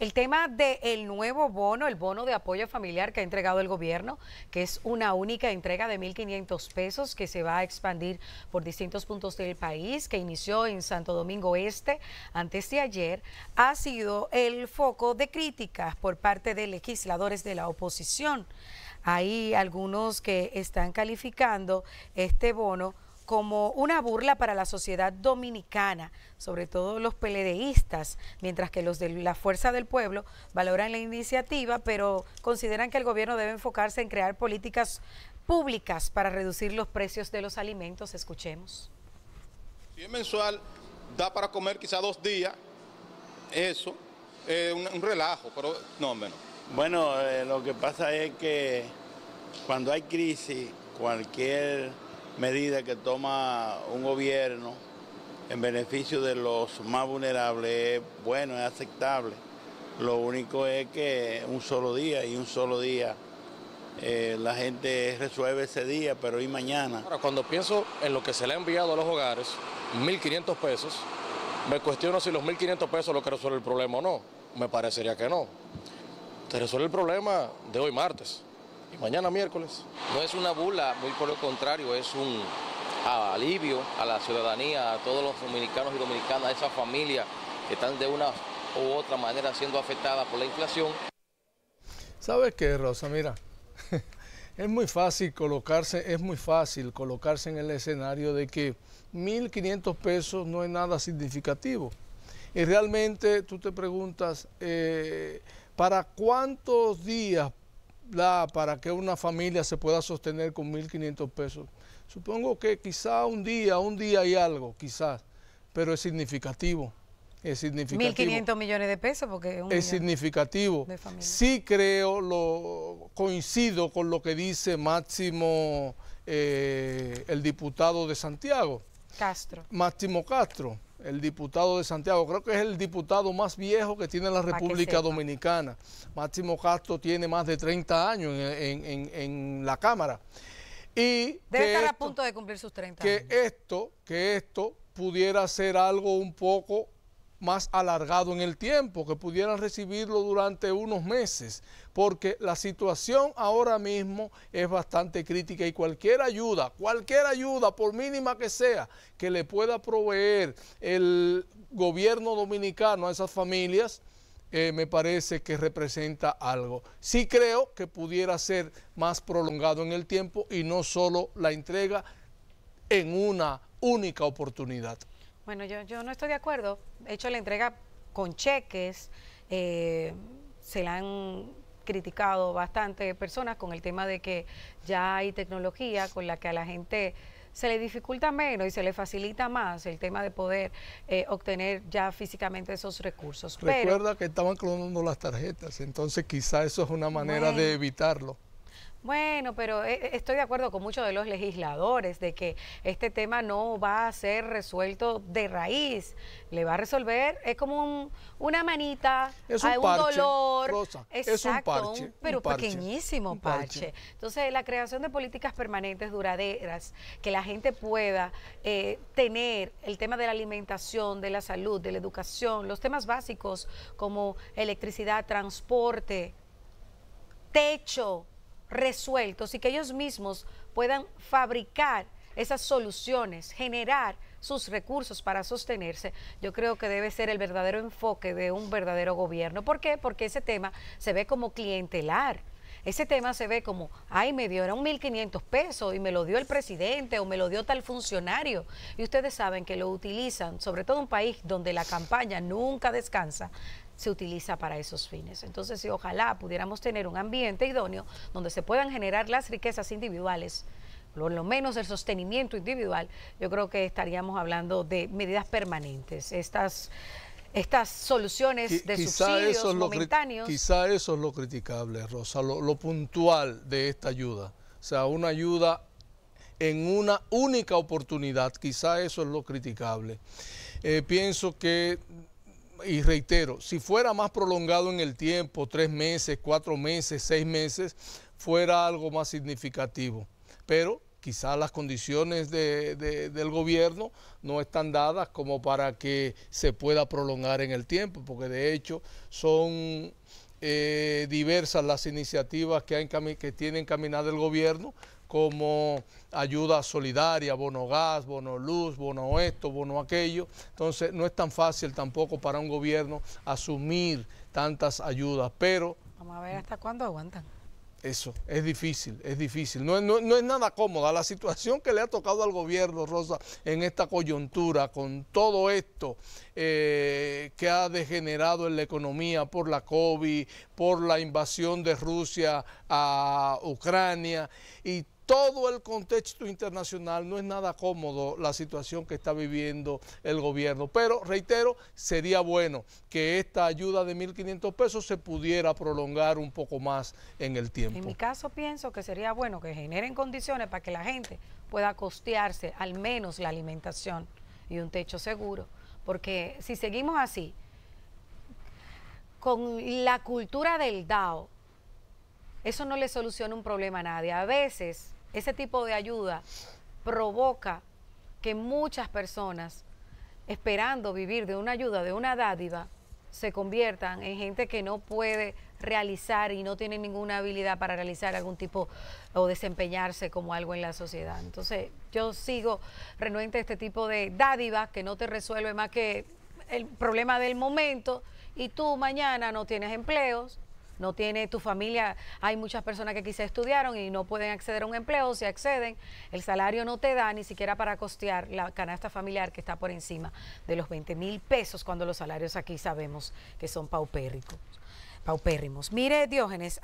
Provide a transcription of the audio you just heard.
El tema del nuevo bono, el bono de apoyo familiar que ha entregado el gobierno, que es una única entrega de 1.500 pesos que se va a expandir por distintos puntos del país, que inició en Santo Domingo Este antes de ayer, ha sido el foco de críticas por parte de legisladores de la oposición. Hay algunos que están calificando este bono como una burla para la sociedad dominicana, sobre todo los peledeístas, mientras que los de la Fuerza del Pueblo valoran la iniciativa, pero consideran que el gobierno debe enfocarse en crear políticas públicas para reducir los precios de los alimentos. Escuchemos. Si mensual, da para comer quizá dos días, eso, es eh, un, relajo, pero no menos. Bueno, eh, lo que pasa es que cuando hay crisis, cualquier Medida que toma un gobierno en beneficio de los más vulnerables es bueno, es aceptable. Lo único es que un solo día y un solo día eh, la gente resuelve ese día, pero hoy mañana. Ahora, cuando pienso en lo que se le ha enviado a los hogares, 1.500 pesos, me cuestiono si los 1.500 pesos lo que resuelve el problema o no. Me parecería que no. Se resuelve el problema de hoy martes. ...y mañana miércoles. No es una bula muy por el contrario, es un alivio a la ciudadanía, a todos los dominicanos y dominicanas, a esas familias que están de una u otra manera siendo afectadas por la inflación. ¿Sabes qué, Rosa? Mira, es muy fácil colocarse, es muy fácil colocarse en el escenario de que 1.500 pesos no es nada significativo. Y realmente tú te preguntas, eh, ¿para cuántos días para que una familia se pueda sostener con 1.500 pesos? Supongo que quizás un día, un día y algo, quizás, pero es significativo. Es significativo. 1.500 millones de pesos porque es, un es significativo. sí creo, lo coincido con lo que dice Máximo, eh, el diputado de Santiago. Castro. Máximo Castro el diputado de Santiago, creo que es el diputado más viejo que tiene la ah, República Dominicana. Máximo Castro tiene más de 30 años en, la Cámara. Y Debe estar a punto de cumplir sus 30 que Esto, que esto pudiera ser algo un poco más alargado en el tiempo, que pudieran recibirlo durante unos meses, porque la situación ahora mismo es bastante crítica y cualquier ayuda, cualquier ayuda, por mínima que sea, que le pueda proveer el gobierno dominicano a esas familias, eh, me parece que representa algo. Sí creo que pudiera ser más prolongado en el tiempo y no solo la entrega en una única oportunidad. Bueno, yo, yo no estoy de acuerdo. He hecho la entrega con cheques, eh, se la han criticado bastante personas con el tema de que ya hay tecnología con la que a la gente se le dificulta menos y se le facilita más el tema de poder eh, obtener ya físicamente esos recursos. Recuerda que estaban clonando las tarjetas, entonces quizá eso es una manera de evitarlo. Bueno, pero eh, eh, estoy de acuerdo con muchos de los legisladores de que este tema no va a ser resuelto de raíz. Le va a resolver, es como una manita, es un, dolor. exacto, es un parche, pero pequeñísimo parche. Entonces, la creación de políticas permanentes, duraderas, que la gente pueda eh, tener el tema de la alimentación, de la salud, de la educación, los temas básicos como electricidad, transporte, techo resueltos y que ellos mismos puedan fabricar esas soluciones, generar sus recursos para sostenerse, yo creo que debe ser el verdadero enfoque de un verdadero gobierno. ¿Por qué? Porque ese tema se ve como clientelar. Ese tema se ve como, ay, me dio, mil 1.500 pesos y me lo dio el presidente o me lo dio tal funcionario. Y ustedes saben que lo utilizan, sobre todo en un país donde la campaña nunca descansa, se utiliza para esos fines. Entonces, si ojalá pudiéramos tener un ambiente idóneo donde se puedan generar las riquezas individuales, por lo menos el sostenimiento individual, yo creo que estaríamos hablando de medidas permanentes. Estas estas soluciones de subsidios momentáneos. quizá eso es lo criticable, Rosa, lo, puntual de esta ayuda. O sea, una ayuda en una única oportunidad, quizá eso es lo criticable. Eh, pienso que y reitero, si fuera más prolongado en el tiempo, tres meses, cuatro meses, seis meses, fuera algo más significativo. Pero quizás las condiciones del gobierno no están dadas como para que se pueda prolongar en el tiempo, porque de hecho son eh, diversas las iniciativas que, que tiene encaminada el gobierno como ayuda solidaria, bono gas, bono luz, bono esto, bono aquello. Entonces no es tan fácil tampoco para un gobierno asumir tantas ayudas, pero... Vamos a ver hasta cuándo aguantan. Eso, es difícil, es difícil. No, es nada cómoda la situación que le ha tocado al gobierno, Rosa, en esta coyuntura, con todo esto eh, que ha degenerado en la economía por la COVID, por la invasión de Rusia a Ucrania y todo el contexto internacional, no es nada cómodo la situación que está viviendo el gobierno. Pero, reitero, sería bueno que esta ayuda de 1.500 pesos se pudiera prolongar un poco más en el tiempo. En mi caso, pienso que sería bueno que generen condiciones para que la gente pueda costearse al menos la alimentación y un techo seguro. Porque si seguimos así, con la cultura del DAO, eso no le soluciona un problema a nadie. A veces ese tipo de ayuda provoca que muchas personas, esperando vivir de una ayuda, de una dádiva, se conviertan en gente que no puede realizar y no tiene ninguna habilidad para realizar algún tipo o desempeñarse como algo en la sociedad. Entonces, yo sigo renuente a este tipo de dádiva que no te resuelve más que el problema del momento y tú mañana no tienes empleos, no tiene tu familia, hay muchas personas que quizá estudiaron y no pueden acceder a un empleo, si acceden, el salario no te da ni siquiera para costear la canasta familiar que está por encima de los 20 mil pesos cuando los salarios aquí sabemos que son paupérricos, paupérrimos. Mire, Diógenes.